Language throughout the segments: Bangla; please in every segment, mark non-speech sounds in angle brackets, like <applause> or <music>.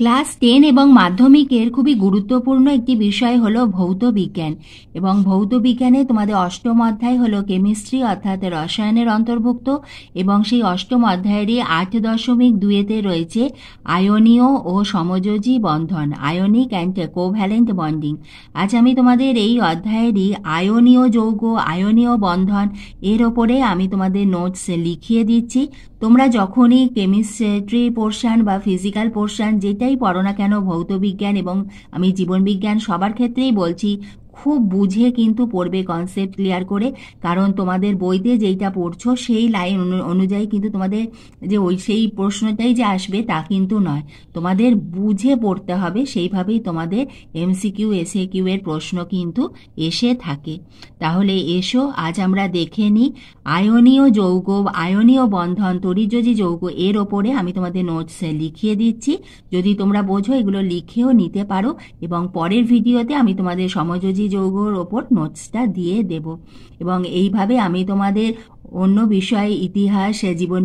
ক্লাস টেন এবং মাধ্যমিকের খুবই গুরুত্বপূর্ণ একটি বিষয় হলো ভৌত বিজ্ঞান এবং ভৌত বিজ্ঞানে তোমাদের অষ্টম অধ্যায় হলো কেমিস্ট্রি অর্থাৎ রসায়নের অন্তর্ভুক্ত এবং সেই অষ্টম অধ্যায়েরই আট দশমিক দুয়েতে রয়েছে আয়নীয় ও সমযোজী বন্ধন আয়নিক অ্যান্ড কোভ্যালেন্ট বন্ডিং আজ আমি তোমাদের এই অধ্যায়েরই আয়নীয় যৌগ আয়নীয় বন্ধন এর ওপরে আমি তোমাদের নোটস লিখিয়ে দিচ্ছি তোমরা যখনই কেমিস্ট্রি পোর্শান বা ফিজিক্যাল পোর্শান যেটাই পড়ো না কেন বিজ্ঞান এবং আমি জীবনবিজ্ঞান সবার ক্ষেত্রেই বলছি খুব বুঝে কিন্তু পড়বে কনসেপ্ট ক্লিয়ার করে কারণ তোমাদের বইতে যেইটা পড়ছো সেই লাইন অনুযায়ী কিন্তু তোমাদের যে ওই সেই প্রশ্নটাই যে আসবে তা কিন্তু নয় তোমাদের বুঝে পড়তে হবে সেইভাবেই তোমাদের এমসিকিউ এসএ কিউ এর প্রশ্ন কিন্তু এসে থাকে তাহলে এসো আজ আমরা দেখে নিই আয়নীয় যৌগ আয়নীয় বন্ধন তরিজি যৌগ এর ওপরে আমি তোমাদের নোটস লিখিয়ে দিচ্ছি যদি তোমরা বোঝো এগুলো লিখেও নিতে পারো এবং পরের ভিডিওতে আমি তোমাদের সমযোজী যৌগর ওপর নোটসটা দিয়ে দেব এবং এইভাবে আমি তোমাদের অন্য বিষয়ে ইতিহাস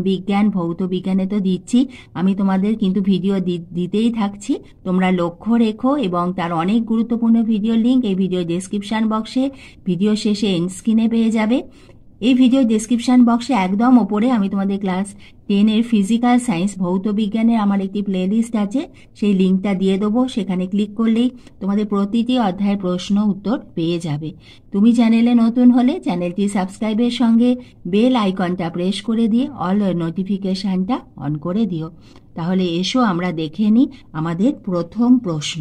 বিজ্ঞান ভৌত বিজ্ঞানে তো দিচ্ছি আমি তোমাদের কিন্তু ভিডিও দিতেই থাকছি তোমরা লক্ষ্য রেখো এবং তার অনেক গুরুত্বপূর্ণ ভিডিও লিঙ্ক এই ভিডিও ডেসক্রিপশান বক্সে ভিডিও শেষে এন্ড স্ক্রিনে পেয়ে যাবে এই ভিডিও ডিসক্রিপশন বক্সে একদম ওপরে আমি তোমাদের ক্লাস টেনের ফিজিক্যাল সায়েন্স ভৌত বিজ্ঞানের আমার একটি প্লেলিস্ট আছে সেই লিঙ্কটা দিয়ে দেবো সেখানে ক্লিক করলেই তোমাদের প্রতিটি অধ্যায়ের প্রশ্ন উত্তর পেয়ে যাবে তুমি চ্যানেলে নতুন হলে চ্যানেলটি সাবস্ক্রাইবের সঙ্গে বেল আইকনটা প্রেস করে দিয়ে অল নোটিফিকেশানটা অন করে দিও তাহলে এসো আমরা দেখে নিই আমাদের প্রথম প্রশ্ন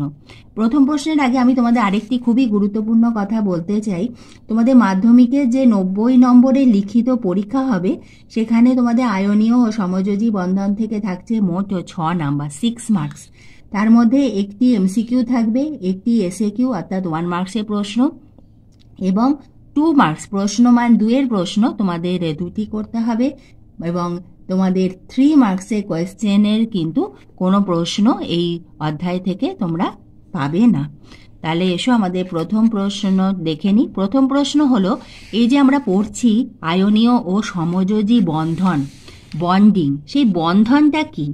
প্রথম প্রশ্নের আগে আমি তোমাদের আরেকটি খুবই গুরুত্বপূর্ণ কথা বলতে চাই তোমাদের মাধ্যমিকে যে নব্বই নম্বরে লিখিত পরীক্ষা হবে সেখানে তোমাদের আয়নীয় ও সমযোজী বন্ধন থেকে থাকছে মোট ছ নাম্বার সিক্স মার্কস তার মধ্যে একটি এমসিকিউ থাকবে একটি এসএ কিউ অর্থাৎ ওয়ান মার্কসের প্রশ্ন এবং টু মার্কস প্রশ্নমান দুয়ের প্রশ্ন তোমাদের দুটি করতে হবে এবং তোমাদের থ্রি মার্কসের কোয়েশ্চেনের কিন্তু কোনো প্রশ্ন এই অধ্যায় থেকে তোমরা পাবে না তাহলে এসো আমাদের প্রথম প্রশ্ন দেখে নিই প্রথম প্রশ্ন হলো এই যে আমরা পড়ছি আয়নীয় ও সমযোজী বন্ধন বন্ডিং সেই বন্ধনটা কি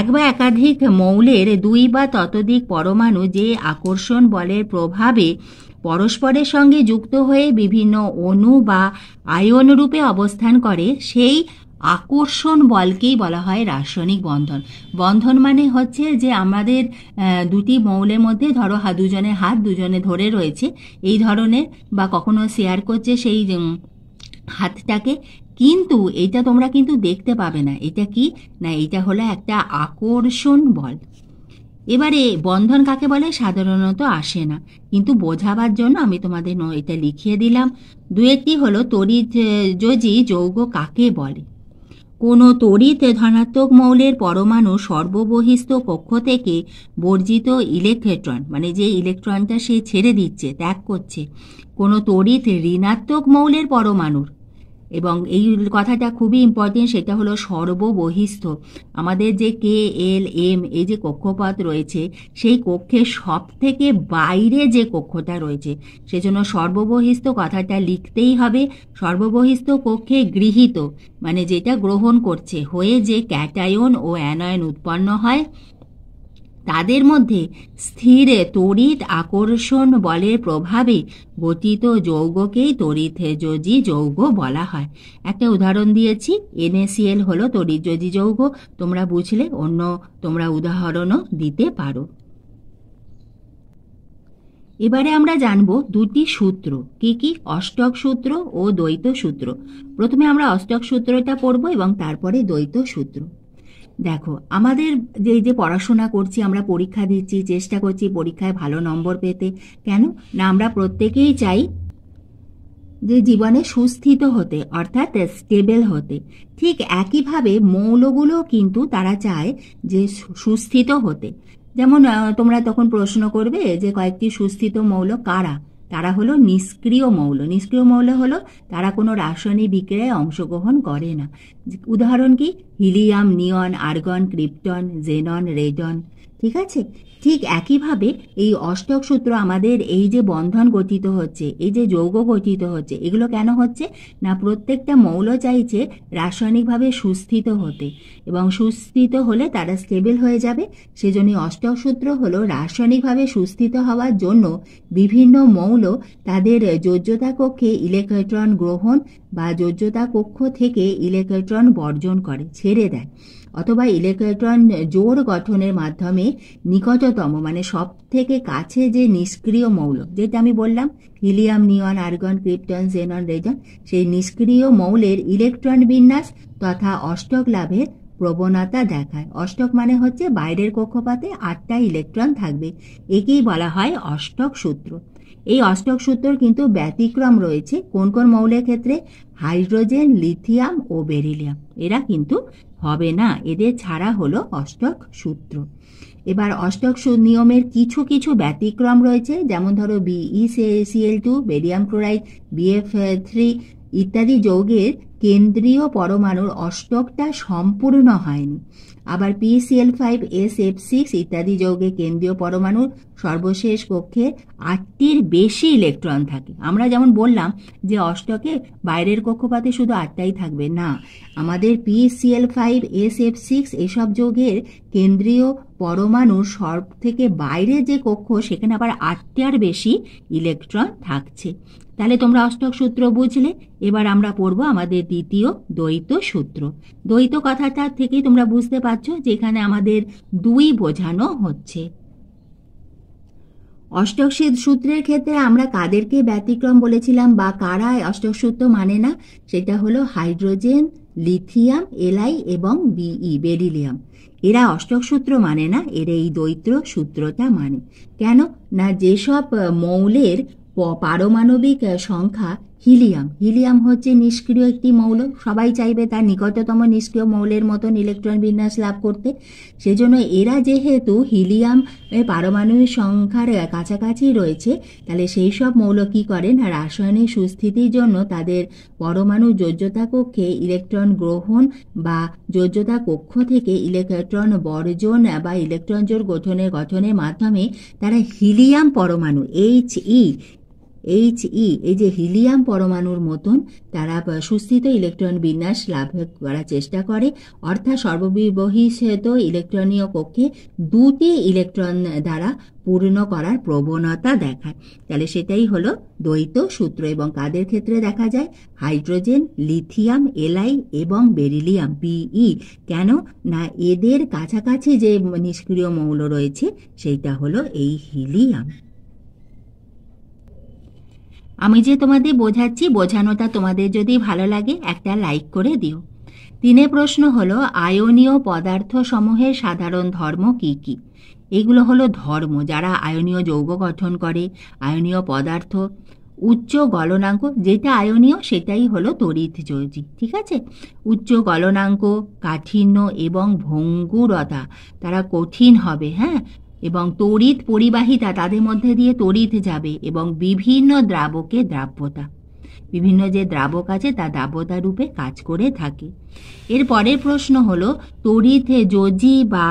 এক বা একাধিক মৌলের দুই বা ততোধিক পরমাণু যে আকর্ষণ বলের প্রভাবে পরস্পরের সঙ্গে যুক্ত হয়ে বিভিন্ন অণু বা আয়ন রূপে অবস্থান করে সেই আকর্ষণ বলকেই বলা হয় রাসায়নিক বন্ধন বন্ধন মানে হচ্ছে যে আমাদের দুটি মৌলের মধ্যে ধরো দুজনের হাত দুজনে ধরে রয়েছে এই ধরনের বা কখনো শেয়ার করছে সেই হাতটাকে কিন্তু এটা তোমরা কিন্তু দেখতে পাবে না এটা কি না এটা হলো একটা আকর্ষণ বল এবারে বন্ধন কাকে বলে সাধারণত আসে না কিন্তু বোঝাবার জন্য আমি তোমাদের এটা লিখিয়ে দিলাম দু একটি হলো তরিত যৌগ কাকে বলে কোনো তড়িৎ ধনাত্মক মৌলের পরমাণু সর্ববহিস্থ কক্ষ থেকে বর্জিত ইলেকট্রন মানে যে ইলেকট্রনটা সে ছেড়ে দিচ্ছে ত্যাগ করছে কোনো তড়িৎ ঋণাত্মক মৌলের পরমাণুর এবং এই কথাটা খুবই ইম্পর্টেন্ট সেটা হলো সর্ববহিস্থ আমাদের যে কে এল এম এই যে কক্ষপথ রয়েছে সেই কক্ষের সব থেকে বাইরে যে কক্ষটা রয়েছে সেজন্য সর্ববহিস্থ কথাটা লিখতেই হবে সর্ববহিস্থ কক্ষে গৃহীত মানে যেটা গ্রহণ করছে হয়ে যে ক্যাটায়ন ও অ্যানয়ন উৎপন্ন হয় তাদের মধ্যে স্থির তড়িৎ আকর্ষণ বলের প্রভাবে গঠিত যৌগকেই যজি যৌগ বলা হয় একটা উদাহরণ দিয়েছি এনএসিএল হলো যজি যৌগ তোমরা বুঝলে অন্য তোমরা উদাহরণও দিতে পারো এবারে আমরা জানব দুটি সূত্র কি কি অষ্টক সূত্র ও দ্বৈত সূত্র প্রথমে আমরা অষ্টক সূত্রটা পড়ব এবং তারপরে দ্বৈত সূত্র দেখো আমাদের যে যে পড়াশোনা করছি আমরা পরীক্ষা দিচ্ছি চেষ্টা করছি পরীক্ষায় ভালো নম্বর পেতে কেন না আমরা প্রত্যেকেই চাই যে জীবনে সুস্থিত হতে অর্থাৎ স্টেবল হতে ঠিক একইভাবে মৌলগুলো কিন্তু তারা চায় যে সুস্থিত হতে যেমন তোমরা তখন প্রশ্ন করবে যে কয়েকটি সুস্থিত মৌল কারা তারা হলো নিষ্ক্রিয় মৌল নিষ্ক্রিয় মৌল হলো তারা কোনো রাসায়নিক বিক্রিয়ায় অংশগ্রহণ করে না উদাহরণ কি helium neon argon krypton xenon radon ঠিক আছে ঠিক একইভাবে এই অষ্টক সূত্র আমাদের এই যে বন্ধন গঠিত হচ্ছে এই যে যৌগ গঠিত হচ্ছে এগুলো কেন হচ্ছে না প্রত্যেকটা মৌল চাইছে রাসায়নিকভাবে সুস্থিত হতে এবং সুস্থিত হলে তারা স্টেবল হয়ে যাবে সেজন্য অষ্টক সূত্র হলো রাসায়নিকভাবে সুস্থিত হওয়ার জন্য বিভিন্ন মৌল তাদের যোজ্যতা কক্ষে ইলেকট্রন গ্রহণ বা যোজ্যতা কক্ষ থেকে ইলেকট্রন বর্জন করে ছেড়ে দেয় অথবা ইলেকট্রন জোর গঠনের মাধ্যমে নিকটতম মানে সব থেকে কাছে যে নিষ্ক্রিয় মৌল যেটা আমি বললাম helium neon argon krypton xenon radon সেই নিষ্ক্রিয় মৌলের ইলেকট্রন বিন্যাস তথা অষ্টক লাভের প্রবণতা দেখায় অষ্টক মানে হচ্ছে বাইরের কক্ষপাতে আটটা ইলেকট্রন থাকবে একেই বলা হয় অষ্টক সূত্র এই অষ্টক সূত্র কিন্তু ব্যতিক্রম রয়েছে কোন কোন মৌলের ক্ষেত্রে হাইড্রোজেন লিথিয়াম ও বেরিলিয়াম এরা কিন্তু হবে না এদের ছাড়া হলো অষ্টক সূত্র এবার অষ্টক নিয়মের কিছু কিছু ব্যতিক্রম রয়েছে যেমন ধরো BECL two beryllium chloride BF three ইত্যাদি যৌগের কেন্দ্রীয় পরমাণুর অষ্টকটা সম্পূর্ণ হয়নি আবার PCL five S F six ইত্যাদি যৌগে কেন্দ্রীয় পরমাণুর সর্বশেষ কক্ষে আটটির বেশি ইলেকট্রন থাকে আমরা যেমন বললাম যে অষ্টকে বাইরের কক্ষপাতে শুধু আটটাই থাকবে না আমাদের PCL five S F six এসব যৌগের কেন্দ্রীয় পরমাণুর সর্ব থেকে বাইরে যে কক্ষ সেখানে আবার আটটার বেশি ইলেকট্রন থাকছে তাহলে তোমরা অষ্টক সূত্র বুঝলে এবার আমরা পড়ব আমাদের দ্বিতীয় দ্বৈত সূত্র দ্বৈত কথাটা থেকে তোমরা বুঝতে পারছো যেখানে আমাদের দুই বোঝানো হচ্ছে অষ্টক সূত্রের ক্ষেত্রে আমরা কাদেরকে ব্যতিক্রম বলেছিলাম বা কারা অষ্টক সূত্র মানে না সেটা হলো হাইড্রোজেন লিথিয়াম এলাই এবং বিই বেরিলিয়াম এরা অষ্টক সূত্র মানে না এরা এই দৈত্র সূত্রটা মানে কেন না যেসব মৌলের পারমাণবিক সংখ্যা হিলিয়াম হিলিয়াম হচ্ছে নিষ্ক্রিয় একটি মৌল সবাই চাইবে তার নিকটতম নিষ্ক্রিয় মৌলের মতন ইলেকট্রন বিন্যাস লাভ করতে সেজন্য এরা যেহেতু হিলিয়াম পারমাণবিক সংখ্যার কাছাকাছি রয়েছে তাহলে সেই সব মৌল কী করেন রাসায়নিক সুস্থিতির জন্য তাদের পরমাণু যোজ্যতা কক্ষে ইলেকট্রন গ্রহণ বা যোজ্যতা কক্ষ থেকে ইলেকট্রন বর্জন বা ইলেকট্রন জোর গঠনের গঠনের মাধ্যমে তারা হিলিয়াম পরমাণু H E e H E e, এই যে হিলিয়াম পরমাণুর মতন তারা সুস্থিত ইলেকট্রন বিন্যাস লাভ করার চেষ্টা করে অর্থাৎ সর্ববিবহিষেত ইলেকট্রনীয় কক্ষে দুটি ইলেকট্রন দ্বারা পূর্ণ করার প্রবণতা দেখায় তাহলে সেটাই হলো দ্বৈত সূত্র এবং কাদের ক্ষেত্রে দেখা যায় হাইড্রোজেন লিথিয়াম এলাই এবং বেরিলিয়াম পিই কেন না এদের কাছাকাছি যে নিষ্ক্রিয় মৌল রয়েছে সেইটা হলো এই হিলিয়াম আমি যে তোমাদের বোঝাচ্ছি বোঝানোটা তোমাদের যদি ভালো লাগে একটা লাইক করে দিও তিনে প্রশ্ন হলো আয়নীয় পদার্থ সমূহের সাধারণ ধর্ম কি কি এগুলো হলো ধর্ম যারা আয়নীয় যৌগ গঠন করে আয়নীয় পদার্থ উচ্চ গলনাঙ্ক যেটা আয়নীয় সেটাই হলো তড়িৎ যৌজি ঠিক আছে উচ্চ গলনাঙ্ক কাঠিন্য এবং ভঙ্গুরতা তারা কঠিন হবে হ্যাঁ এবং তড়িৎ পরিবাহিতা তাদের মধ্যে দিয়ে তড়িৎ যাবে এবং বিভিন্ন দ্রাবকে দ্রাব্যতা বিভিন্ন যে দ্রাবক আছে তা দ্রাব্যতা রূপে কাজ করে থাকে এর পরের প্রশ্ন হলো তড়িতে যোজি বা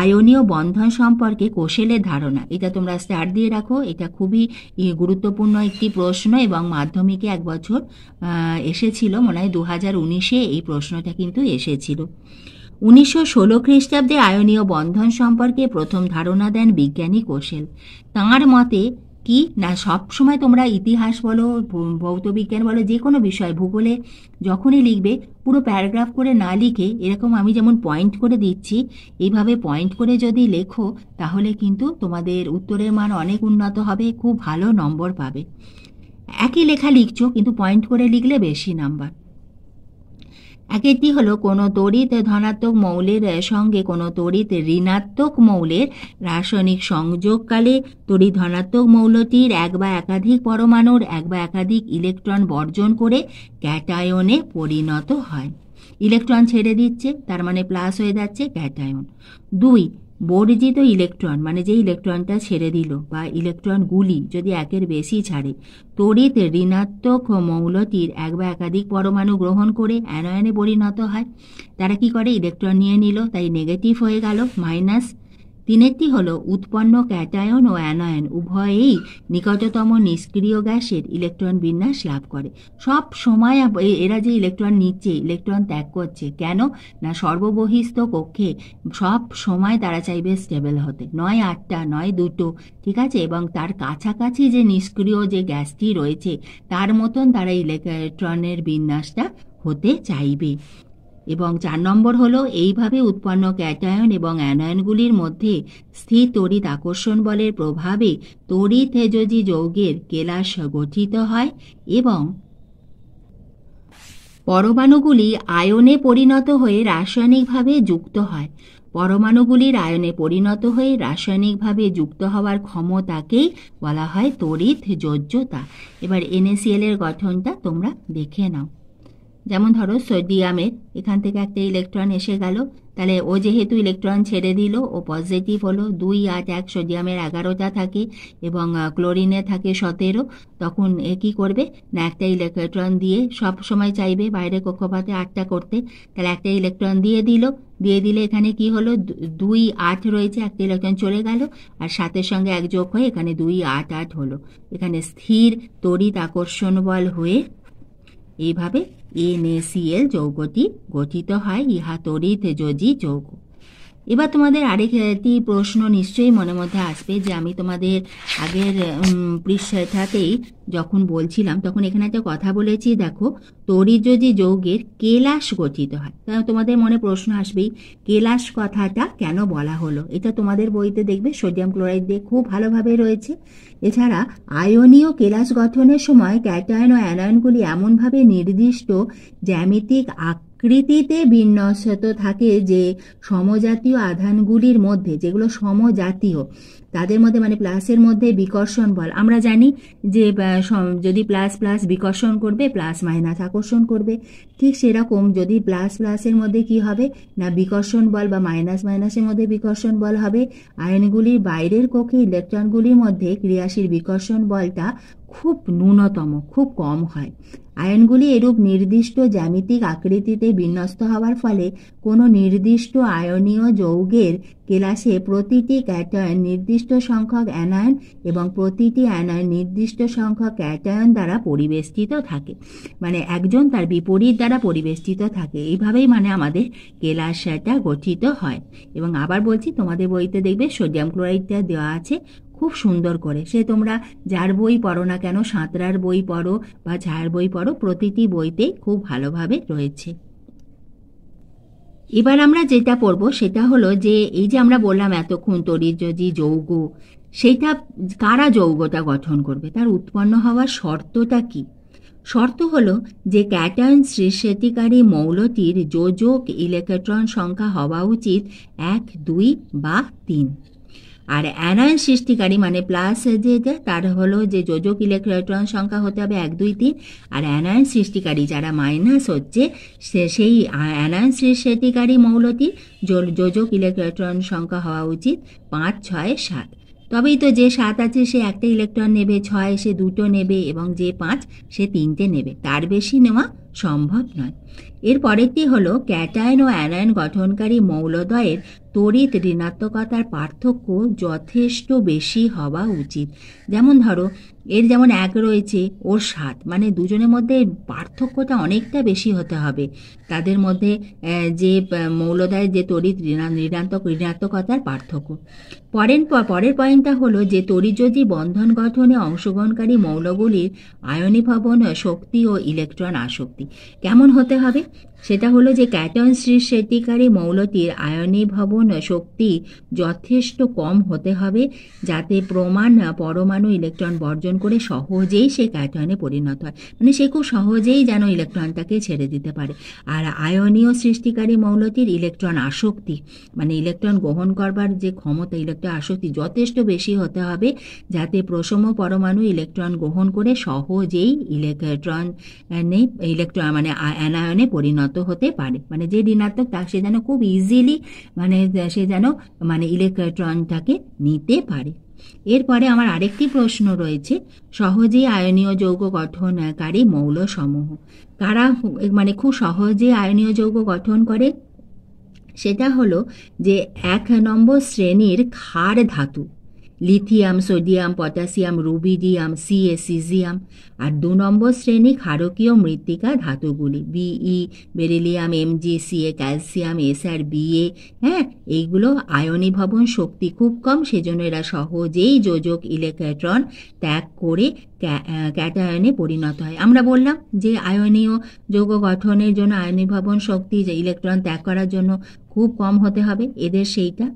আয়নীয় বন্ধন সম্পর্কে কোশেলের ধারণা এটা তোমরা স্টার দিয়ে রাখো এটা খুবই গুরুত্বপূর্ণ একটি প্রশ্ন এবং মাধ্যমিকে এক বছর এসেছিল মনে হয় দু হাজার উনিশে এই প্রশ্নটা কিন্তু এসেছিল উনিশশো ষোলো খ্রিস্টাব্দে আয়নীয় বন্ধন সম্পর্কে প্রথম ধারণা দেন বিজ্ঞানী কোশেল তাঁর মতে কি না সবসময় তোমরা ইতিহাস বলো ভৌতবিজ্ঞান বলো যে কোনো বিষয় ভূগোলে যখনই লিখবে পুরো প্যারাগ্রাফ করে না লিখে এরকম আমি যেমন পয়েন্ট করে দিচ্ছি এইভাবে পয়েন্ট করে যদি লেখো তাহলে কিন্তু তোমাদের উত্তরের মান অনেক উন্নত হবে খুব ভালো নম্বর পাবে একই লেখা লিখছো কিন্তু পয়েন্ট করে লিখলে বেশি নাম্বার একটি হলো কোনো তড়িৎ ধনাত্মক মৌলের সঙ্গে কোনো তড়িৎ ঋণাত্মক মৌলের রাসায়নিক সংযোগকালে তড়িৎ ধনাত্মক মৌলটির এক বা একাধিক পরমাণুর এক বা একাধিক ইলেকট্রন বর্জন করে ক্যাটায়নে পরিণত হয় ইলেকট্রন ছেড়ে দিচ্ছে তার মানে প্লাস হয়ে যাচ্ছে ক্যাটায়ন দুই বর্জিত ইলেকট্রন মানে যে ইলেকট্রনটা ছেড়ে দিল বা ইলেকট্রনগুলি যদি একের বেশি ছাড়ে তড়িৎ ঋণাত্মক মৌলটির এক বা একাধিক পরমাণু গ্রহণ করে অ্যানয়নে পরিণত হয় তারা কি করে ইলেকট্রন নিয়ে নিল তাই নেগেটিভ হয়ে গেল মাইনাস তিনেরটি হল উৎপন্ন ক্যাটায়ন ও অ্যানায়ন উভয়েই নিকটতম নিষ্ক্রিয় গ্যাসের ইলেকট্রন বিন্যাস লাভ করে সব সময় এরা যে ইলেকট্রন নিচ্ছে ইলেকট্রন ত্যাগ করছে কেন না সর্ববহিস্থ কক্ষে সব সময় তারা চাইবে স্টেবল হতে নয় আটটা নয় দুটো ঠিক আছে এবং তার কাছাকাছি যে নিষ্ক্রিয় যে গ্যাসটি রয়েছে তার মতন তারা ইলেকট্রনের বিন্যাসটা হতে চাইবে এবং চার নম্বর হলো এইভাবে উৎপন্ন ক্যাটায়ন এবং অ্যানায়নগুলির মধ্যে স্থির তড়িৎ আকর্ষণ বলের প্রভাবে তড়িৎ তেজজি যৌগের কেলাস গঠিত হয় এবং পরমাণুগুলি আয়নে পরিণত হয়ে রাসায়নিকভাবে যুক্ত হয় পরমাণুগুলির আয়নে পরিণত হয়ে রাসায়নিকভাবে যুক্ত হওয়ার ক্ষমতাকেই বলা হয় তড়িৎ যোজ্যতা এবার এনএসিএল এর গঠনটা তোমরা দেখে নাও যেমন ধরো সোডিয়ামের এখান থেকে একটা ইলেকট্রন এসে গেল তাহলে ও যেহেতু ইলেকট্রন ছেড়ে দিল ও পজিটিভ হলো দুই আট এক সোডিয়ামের এগারোটা থাকে এবং ক্লোরিনে থাকে সতেরো তখন এ কী করবে না একটা ইলেকট্রন দিয়ে সব সময় চাইবে বাইরে কক্ষপাতে আটটা করতে তাহলে একটা ইলেকট্রন দিয়ে দিল দিয়ে দিলে এখানে কি হলো দুই আট রয়েছে একটা ইলেকট্রন চলে গেল আর সাতের সঙ্গে এক যোগ হয়ে এখানে দুই আট আট হলো এখানে স্থির তড়িৎ আকর্ষণ বল হয়ে এইভাবে এনএসিএল যৌগটি গঠিত হয় ইহা তড়িৎ যোজী যৌগ এবার তোমাদের আরেকটি প্রশ্ন নিশ্চয়ই মনে মধ্যে আসবে যে আমি তোমাদের আগের পৃষ্ঠাতেই যখন বলছিলাম তখন এখানে একটা কথা বলেছি দেখো তরিজ যে যৌগের কেলাস গঠিত হয় তা তোমাদের মনে প্রশ্ন আসবেই কেলাস কথাটা কেন বলা হলো এটা তোমাদের বইতে দেখবে সোডিয়াম ক্লোরাইড দিয়ে খুব ভালোভাবে রয়েছে এছাড়া আয়নীয় কেলাস গঠনের সময় ক্যাটায়ন ও অ্যানায়নগুলি এমনভাবে নির্দিষ্ট জ্যামিতিক আক কৃতিতে বিন্যস্ত থাকে যে সমজাতীয় আধানগুলির মধ্যে যেগুলো সমজাতীয় তাদের মধ্যে মানে প্লাসের মধ্যে বিকর্ষণ বল আমরা জানি যে যদি প্লাস প্লাস বিকর্ষণ করবে প্লাস মাইনাস আকর্ষণ করবে ঠিক সেরকম যদি প্লাস প্লাসের মধ্যে কি হবে না বিকর্ষণ বল বা মাইনাস মাইনাসের মধ্যে বিকর্ষণ বল হবে আয়নগুলির বাইরের কক্ষে ইলেকট্রনগুলির মধ্যে ক্রিয়াশীল বিকর্ষণ বলটা খুব ন্যূনতম খুব কম হয় আয়নগুলি এরূপ নির্দিষ্ট জ্যামিতিক আকৃতিতে বিন্যস্ত হওয়ার ফলে কোনো নির্দিষ্ট আয়নীয় যৌগের কেলাসে প্রতিটি ক্যাটায়ন নির্দিষ্ট সংখ্যক অ্যানায়ন এবং প্রতিটি অ্যানায়ন নির্দিষ্ট সংখ্যক ক্যাটায়ন দ্বারা পরিবেষ্টিত থাকে মানে একজন তার বিপরীত দ্বারা পরিবেষ্টিত থাকে এইভাবেই মানে আমাদের কেলাসটা গঠিত হয় এবং আবার বলছি তোমাদের বইতে দেখবে সোডিয়াম ক্লোরাইডটা দেওয়া আছে খুব সুন্দর করে সে তোমরা যার বই পড়ো না কেন সাঁতরার বই পড়ো বা ঝাড় বই পড়ো প্রতিটি বইতেই খুব ভালোভাবে রয়েছে এবার আমরা যেটা পড়ব সেটা হলো যে এই যে আমরা বললাম এতক্ষণ তরিজজি যৌগ সেইটা কারা যৌগটা গঠন করবে তার উৎপন্ন হওয়ার শর্তটা কি শর্ত হলো যে ক্যাটার্ন সৃষ্টিকারী মৌলটির যোজক ইলেকট্রন সংখ্যা হওয়া উচিত এক দুই বা তিন আর অ্যানায়ন সৃষ্টিকারী মানে প্লাস যে তার হলো যে যোজক ইলেকট্রন সংখ্যা হতে হবে এক দুই তিন আর অ্যানায়ন সৃষ্টিকারী যারা মাইনাস হচ্ছে সেই অ্যানায়ন সৃষ্টিকারী মৌলটি যোজক ইলেকট্রন সংখ্যা হওয়া উচিত পাঁচ ছয় সাত তবেই তো যে সাত আছে সে একটা ইলেকট্রন নেবে ছয় সে দুটো নেবে এবং যে পাঁচ সে তিনটে নেবে তার বেশি নেওয়া সম্ভব নয় এর পরেরটি হল ক্যাটায়ন ও অ্যানায়ন গঠনকারী মৌলদ্বয়ের তড়িৎ ঋণাত্মকতার পার্থক্য যথেষ্ট বেশি হওয়া উচিত যেমন ধরো এর যেমন এক রয়েছে ওর সাত মানে দুজনের মধ্যে পার্থক্যটা অনেকটা বেশি হতে হবে তাদের মধ্যে যে মৌলদয়ের যে তড়িৎ ঋণাত্মক ঋণাত্মকতার পার্থক্য পরের পরের পয়েন্টটা হলো যে যদি বন্ধন গঠনে অংশগ্রহণকারী মৌলগুলির আয়নীভবন শক্তি ও ইলেকট্রন আসক্তি কেমন হতে হবে সেটা হলো যে ক্যাটন সৃষ্টিকারী মৌলটির আয়নীভবন শক্তি যথেষ্ট কম হতে হবে যাতে প্রমাণ পরমাণু ইলেকট্রন বর্জন করে সহজেই সে ক্যাটনে পরিণত হয় মানে সে খুব সহজেই যেন ইলেকট্রনটাকে ছেড়ে দিতে পারে আর আয়নীয় সৃষ্টিকারী মৌলটির ইলেকট্রন আসক্তি মানে ইলেকট্রন গ্রহণ করবার যে ক্ষমতা ইলেকট্রন আসক্তি যথেষ্ট বেশি হতে হবে যাতে প্রসম পরমাণু ইলেকট্রন গ্রহণ করে সহজেই ইলেকট্রন ইলেকট্রন মানে অ্যানায়নে পরিণত যুক্ত হতে পারে মানে যে ঋণাত্মক তা সে যেন খুব ইজিলি মানে সে যেন মানে ইলেকট্রনটাকে নিতে পারে এরপরে আমার আরেকটি প্রশ্ন রয়েছে সহজে আয়নীয় যৌগ গঠনকারী মৌলসমূহ কারা মানে খুব সহজে আয়নীয় যৌগ গঠন করে সেটা হলো যে এক নম্বর শ্রেণীর ক্ষার ধাতু lithium sodium potassium rubidium CS caesium আর দু নম্বর শ্রেণী ক্ষারকীয় মৃত্তিকা ধাতুগুলি বিই বেরিলিয়াম এ ক্যালসিয়াম এসআর বিএ হ্যাঁ এইগুলো আয়নীভবন শক্তি খুব কম সেজন্য এরা সহজেই যোজক ইলেকট্রন ত্যাগ করে ক্যাটায়নে পরিণত হয় আমরা বললাম যে আয়নীয় যৌগ গঠনের জন্য আয়নীভবন শক্তি যে ইলেকট্রন ত্যাগ করার জন্য খুব কম হতে হবে এদের সেইটা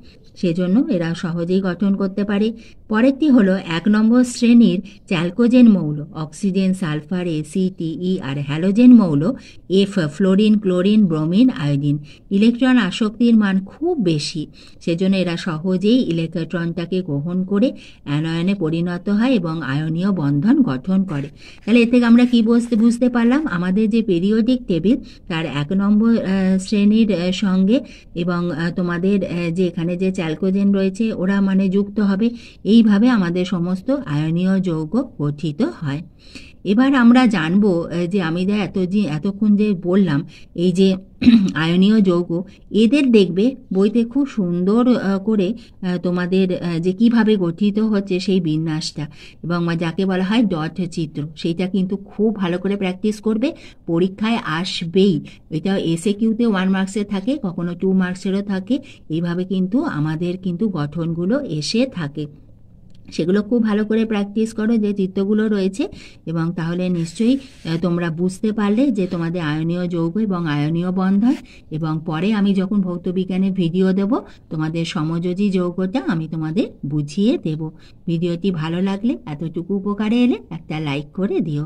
সেজন্য এরা সহজেই গঠন করতে পারে পরেরটি হলো এক নম্বর শ্রেণীর চ্যালকোজেন মৌল অক্সিজেন সালফার এসিটিই e আর হ্যালোজেন মৌল F fluorine chlorine bromine iodine electron আসক্তির মান খুব বেশি সেজন্য এরা সহজেই ইলেকট্রনটাকে গ্রহণ করে অ্যানয়নে পরিণত হয় এবং আয়নীয় বন্ধন গঠন করে তাহলে এ থেকে আমরা কী বুঝতে বুঝতে পারলাম আমাদের যে পেরিওডিক টেবিল তার এক নম্বর শ্রেণীর সঙ্গে এবং তোমাদের যে এখানে যে চ্যালকোজেন রয়েছে ওরা মানে যুক্ত হবে এইভাবে আমাদের সমস্ত আয়নীয় যৌগ গঠিত হয় এবার আমরা জানব যে আমি যা এত যে এতক্ষণ যে বললাম এই যে <clears throat> আয়নীয় যৌগ এদের দেখবে বইতে খুব সুন্দর করে তোমাদের যে কিভাবে গঠিত হচ্ছে সেই বিন্যাসটা এবং যাকে বলা হয় ডট চিত্র সেইটা কিন্তু খুব ভালো করে প্র্যাকটিস করবে পরীক্ষায় আসবেই এটা এসে কিউতে ওয়ান মার্কসের থাকে কখনো টু মার্কসেরও থাকে এইভাবে কিন্তু আমাদের কিন্তু গঠনগুলো এসে থাকে সেগুলো খুব ভালো করে প্র্যাকটিস করো যে চিত্রগুলো রয়েছে এবং তাহলে নিশ্চয়ই তোমরা বুঝতে পারলে যে তোমাদের আয়নীয় যৌগ এবং আয়নীয় বন্ধন এবং পরে আমি যখন ভৌতবিজ্ঞানের ভিডিও দেব তোমাদের সমযোজী যৌগটা আমি তোমাদের বুঝিয়ে দেব ভিডিওটি ভালো লাগলে এতটুকু উপকারে এলে একটা লাইক করে দিও